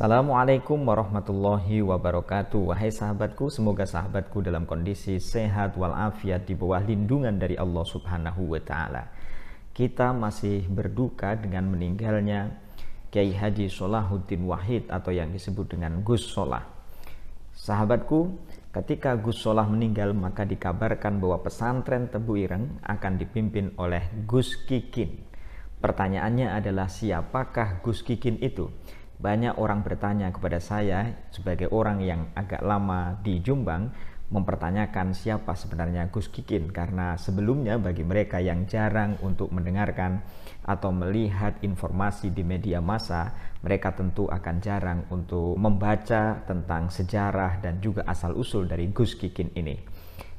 Assalamualaikum warahmatullahi wabarakatuh Wahai sahabatku, semoga sahabatku dalam kondisi sehat walafiat di bawah lindungan dari Allah subhanahu wa ta'ala Kita masih berduka dengan meninggalnya Kiai Haji Solahuddin Wahid atau yang disebut dengan Gus Solah Sahabatku, Ketika Gus Solah meninggal, maka dikabarkan bahwa pesantren Tebu Ireng akan dipimpin oleh Gus Kikin. Pertanyaannya adalah siapakah Gus Kikin itu? Banyak orang bertanya kepada saya sebagai orang yang agak lama di Jombang mempertanyakan siapa sebenarnya Gus Kikin karena sebelumnya bagi mereka yang jarang untuk mendengarkan atau melihat informasi di media massa, mereka tentu akan jarang untuk membaca tentang sejarah dan juga asal-usul dari Gus Kikin ini.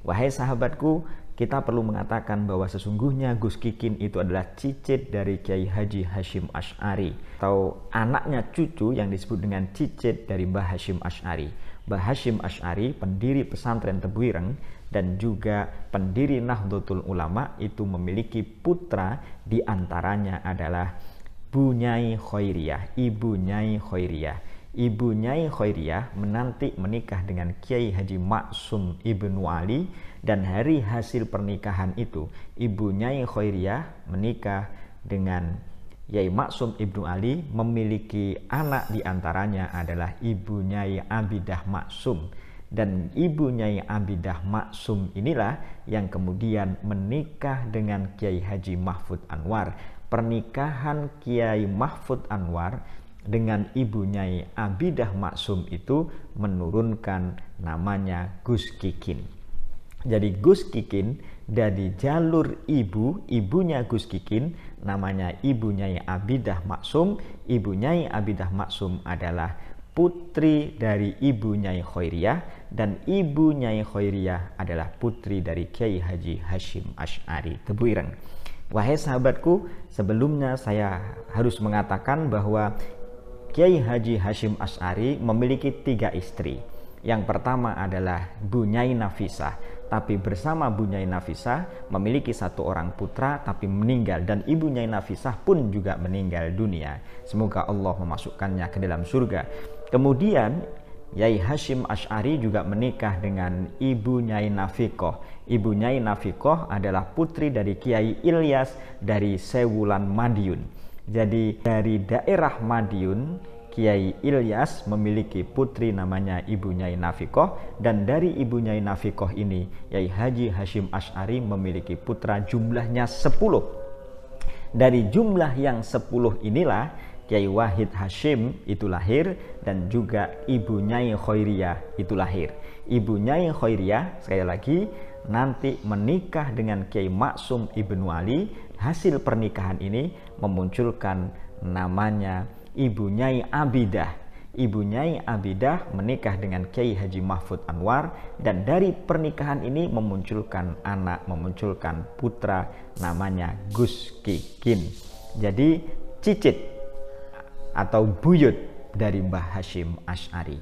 Wahai sahabatku, kita perlu mengatakan bahwa sesungguhnya Gus Kikin itu adalah cicit dari Kiai Haji Hashim Ash'ari atau anaknya cucu yang disebut dengan cicit dari Mbah Hashim Ash'ari. Mbah Hashim Ash'ari pendiri pesantren Tebuireng dan juga pendiri Nahdlatul Ulama itu memiliki putra diantaranya adalah Bu Nyai Khairiyah, Ibu Nyai Khairiyah Ibu Nyai Khairiyah menanti menikah dengan Kiai Haji Maksum Ibnu Ali dan hari hasil pernikahan itu Ibu Nyai Khairiyah menikah dengan Kiai Maksum Ibnu Ali memiliki anak diantaranya adalah Ibu Nyai Abidah Maksum dan Ibu Nyai Abidah Maksum inilah yang kemudian menikah dengan Kiai Haji Mahfud Anwar pernikahan Kiai Mahfud Anwar dengan ibu Nyai Abidah Maksum itu menurunkan namanya Gus Kikin. Jadi Gus Kikin dari jalur ibu, ibunya Gus Kikin, namanya ibu Nyai Abidah Maksum. Ibu Nyai Abidah Maksum adalah putri dari ibu Nyai Khairiyah dan ibu Nyai Khairiyah adalah putri dari Kiai Haji Hashim Ash'ari Tebuireng. Wahai sahabatku, sebelumnya saya harus mengatakan bahwa Kiai Haji Hashim As'ari memiliki tiga istri. Yang pertama adalah Bunyai Nafisah, tapi bersama Bunyai Nafisah memiliki satu orang putra tapi meninggal dan ibunya Nafisah pun juga meninggal dunia. Semoga Allah memasukkannya ke dalam surga. Kemudian Yai Hashim Ash'ari juga menikah dengan ibu Nyai Nafikoh. Ibu Nyai Nafikoh adalah putri dari Kiai Ilyas dari Sewulan Madiun. Jadi dari daerah Madiun, Kiai Ilyas memiliki putri namanya Ibu Nyai Nafikoh dan dari Ibu Nyai Nafikoh ini Kiai Haji Hashim Ash'ari memiliki putra jumlahnya 10. Dari jumlah yang 10 inilah Kiai Wahid Hashim itu lahir dan juga Ibu Nyai Khairiyah itu lahir. Ibu Nyai Khairiyah sekali lagi nanti menikah dengan Kiai Maksum Ibnu Ali. Hasil pernikahan ini memunculkan namanya Ibu Nyai Abidah. Ibu Nyai Abidah menikah dengan Kiai Haji Mahfud Anwar dan dari pernikahan ini memunculkan anak, memunculkan putra namanya Gus Kikin. Jadi cicit atau buyut dari Mbah Hashim Ash'ari.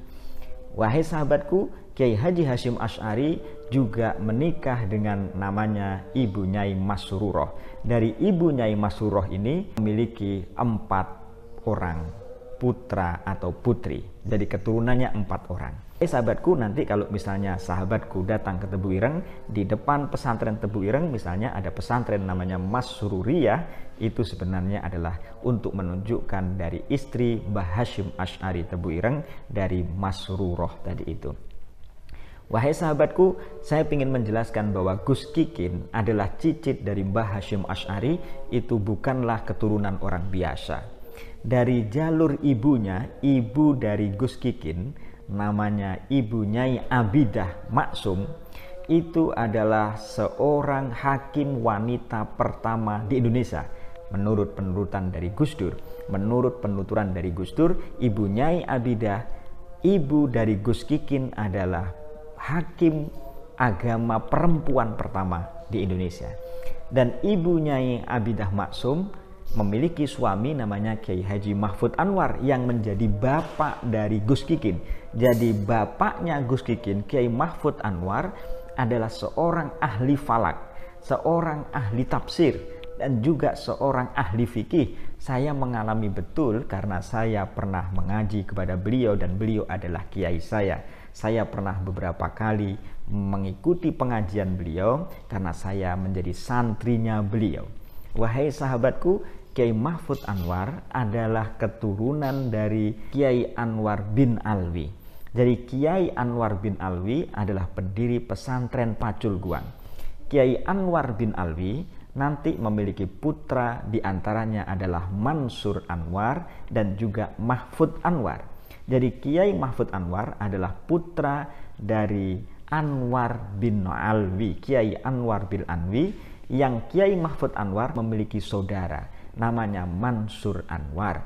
Wahai sahabatku, Kiai Haji Hashim Ash'ari juga menikah dengan namanya Ibu Nyai Masurroh. Dari Ibu Nyai Masurroh ini memiliki empat orang putra atau putri. Jadi keturunannya empat orang eh sahabatku nanti kalau misalnya sahabatku datang ke Tebu Ireng di depan pesantren Tebu Ireng misalnya ada pesantren namanya Mas Sururiyah itu sebenarnya adalah untuk menunjukkan dari istri Mbah Hashim Ash'ari Tebu Ireng dari Mas Sururoh tadi itu. Wahai sahabatku, saya ingin menjelaskan bahwa Gus Kikin adalah cicit dari Mbah Hashim Ash'ari itu bukanlah keturunan orang biasa. Dari jalur ibunya, ibu dari Gus Kikin, namanya Ibu Nyai Abidah Maksum itu adalah seorang hakim wanita pertama di Indonesia menurut penurutan dari Gus Dur menurut penuturan dari Gus Dur Ibu Nyai Abidah ibu dari Gus Kikin adalah hakim agama perempuan pertama di Indonesia dan Ibu Nyai Abidah Maksum memiliki suami namanya Kiai Haji Mahfud Anwar yang menjadi bapak dari Gus Kikin. Jadi bapaknya Gus Kikin, Kiai Mahfud Anwar adalah seorang ahli falak, seorang ahli tafsir, dan juga seorang ahli fikih. Saya mengalami betul karena saya pernah mengaji kepada beliau dan beliau adalah kiai saya. Saya pernah beberapa kali mengikuti pengajian beliau karena saya menjadi santrinya beliau. Wahai sahabatku, Kiai Mahfud Anwar adalah keturunan dari Kiai Anwar bin Alwi. Jadi Kiai Anwar bin Alwi adalah pendiri pesantren Pacul Guang. Kiai Anwar bin Alwi nanti memiliki putra diantaranya adalah Mansur Anwar dan juga Mahfud Anwar. Jadi Kiai Mahfud Anwar adalah putra dari Anwar bin Alwi, Kiai Anwar bin Alwi yang Kiai Mahfud Anwar memiliki saudara namanya Mansur Anwar.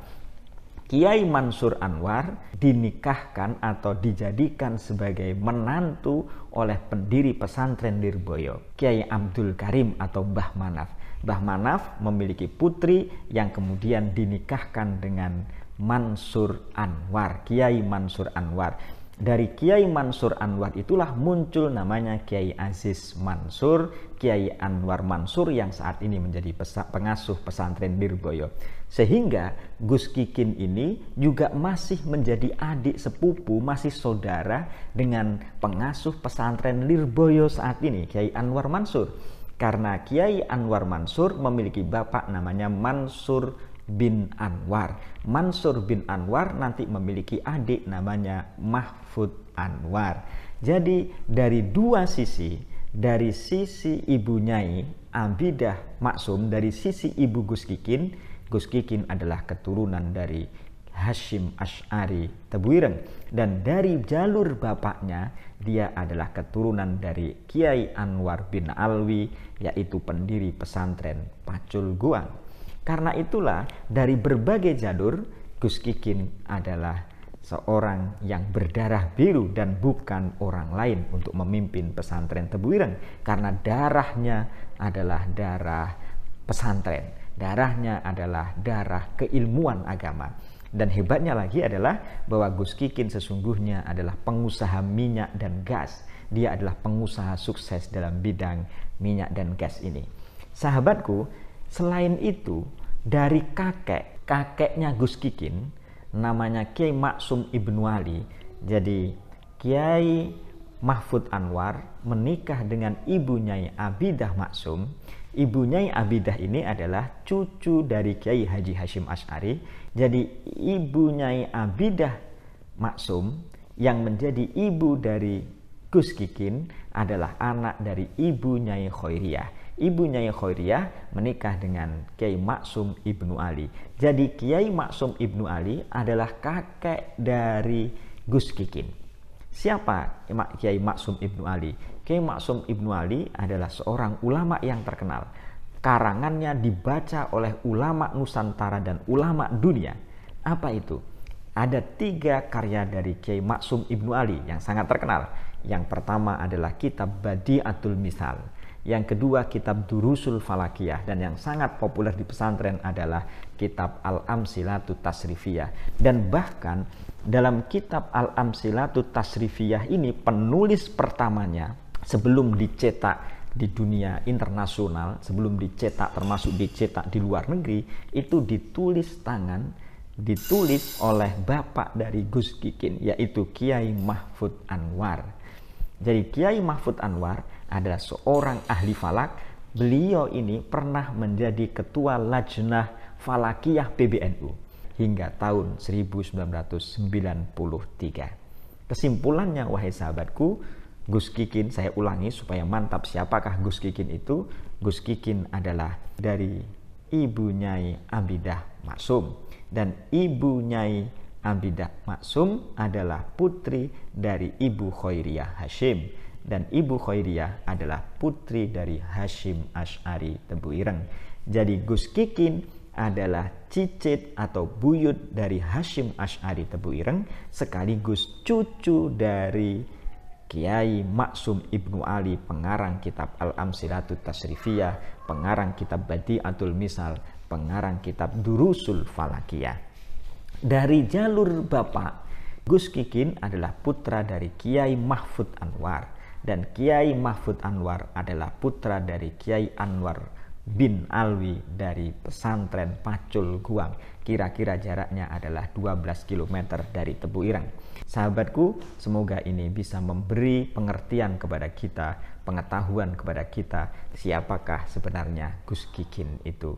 Kiai Mansur Anwar dinikahkan atau dijadikan sebagai menantu oleh pendiri pesantren Dirboyo, Kiai Abdul Karim atau Mbah Manaf. Mbah Manaf memiliki putri yang kemudian dinikahkan dengan Mansur Anwar, Kiai Mansur Anwar dari Kiai Mansur Anwar itulah muncul namanya Kiai Aziz Mansur, Kiai Anwar Mansur yang saat ini menjadi pengasuh pesantren Dirboyo. Sehingga Gus Kikin ini juga masih menjadi adik sepupu, masih saudara dengan pengasuh pesantren Lirboyo saat ini, Kiai Anwar Mansur. Karena Kiai Anwar Mansur memiliki bapak namanya Mansur bin Anwar. Mansur bin Anwar nanti memiliki adik namanya Mahfud Anwar. Jadi dari dua sisi, dari sisi ibu Nyai Abidah Maksum, dari sisi ibu Gus Kikin, Gus Kikin adalah keturunan dari Hashim Ash'ari Tebuireng dan dari jalur bapaknya dia adalah keturunan dari Kiai Anwar bin Alwi yaitu pendiri pesantren Pacul Guang karena itulah dari berbagai jalur Gus Kikin adalah seorang yang berdarah biru dan bukan orang lain untuk memimpin pesantren Tebuireng karena darahnya adalah darah pesantren. Darahnya adalah darah keilmuan agama. Dan hebatnya lagi adalah bahwa Gus Kikin sesungguhnya adalah pengusaha minyak dan gas. Dia adalah pengusaha sukses dalam bidang minyak dan gas ini. Sahabatku, Selain itu, dari kakek, kakeknya Gus Kikin, namanya Kiai Maksum Ibnu Ali. Jadi Kiai Mahfud Anwar menikah dengan ibunya Nyai Abidah Maksum. Ibu Nyai Abidah ini adalah cucu dari Kiai Haji Hashim Ash'ari. Jadi ibu Nyai Abidah Maksum yang menjadi ibu dari Gus Kikin adalah anak dari ibu Nyai Khairiyah. Ibunya Nyai Khairiyah menikah dengan Kiai Maksum Ibnu Ali. Jadi Kiai Maksum Ibnu Ali adalah kakek dari Gus Kikin. Siapa Kiai Maksum Ibnu Ali? Kiai Maksum Ibnu Ali adalah seorang ulama yang terkenal. Karangannya dibaca oleh ulama Nusantara dan ulama dunia. Apa itu? Ada tiga karya dari Kiai Maksum Ibnu Ali yang sangat terkenal. Yang pertama adalah kitab Badiatul Misal yang kedua kitab Durusul Falakiyah dan yang sangat populer di pesantren adalah kitab Al-Amsilatu Tasrifiyah. Dan bahkan dalam kitab Al-Amsilatu Tasrifiyah ini penulis pertamanya sebelum dicetak di dunia internasional, sebelum dicetak termasuk dicetak di luar negeri, itu ditulis tangan, ditulis oleh bapak dari Gus Kikin yaitu Kiai Mahfud Anwar jadi Kiai Mahfud Anwar adalah seorang ahli falak. Beliau ini pernah menjadi ketua Lajnah Falakiyah PBNU hingga tahun 1993. Kesimpulannya wahai sahabatku, Gus Kikin saya ulangi supaya mantap siapakah Gus Kikin itu? Gus Kikin adalah dari ibu Nyai Abidah Maksum dan ibu Nyai Abidah Maksum adalah putri dari Ibu Khairiyah Hashim dan Ibu Khairiyah adalah putri dari Hashim Ash'ari Tebu Ireng. Jadi Gus Kikin adalah cicit atau buyut dari Hashim Ash'ari Tebu Ireng sekaligus cucu dari Kiai Maksum Ibnu Ali pengarang kitab Al-Amsilatut Tasrifiyah, pengarang kitab Badiatul Misal, pengarang kitab Durusul Falakiyah. Dari jalur Bapak, Gus Kikin adalah putra dari Kiai Mahfud Anwar dan Kiai Mahfud Anwar adalah putra dari Kiai Anwar bin Alwi dari pesantren Pacul Guang. Kira-kira jaraknya adalah 12 km dari Tebu Irang. Sahabatku, semoga ini bisa memberi pengertian kepada kita, pengetahuan kepada kita siapakah sebenarnya Gus Kikin itu.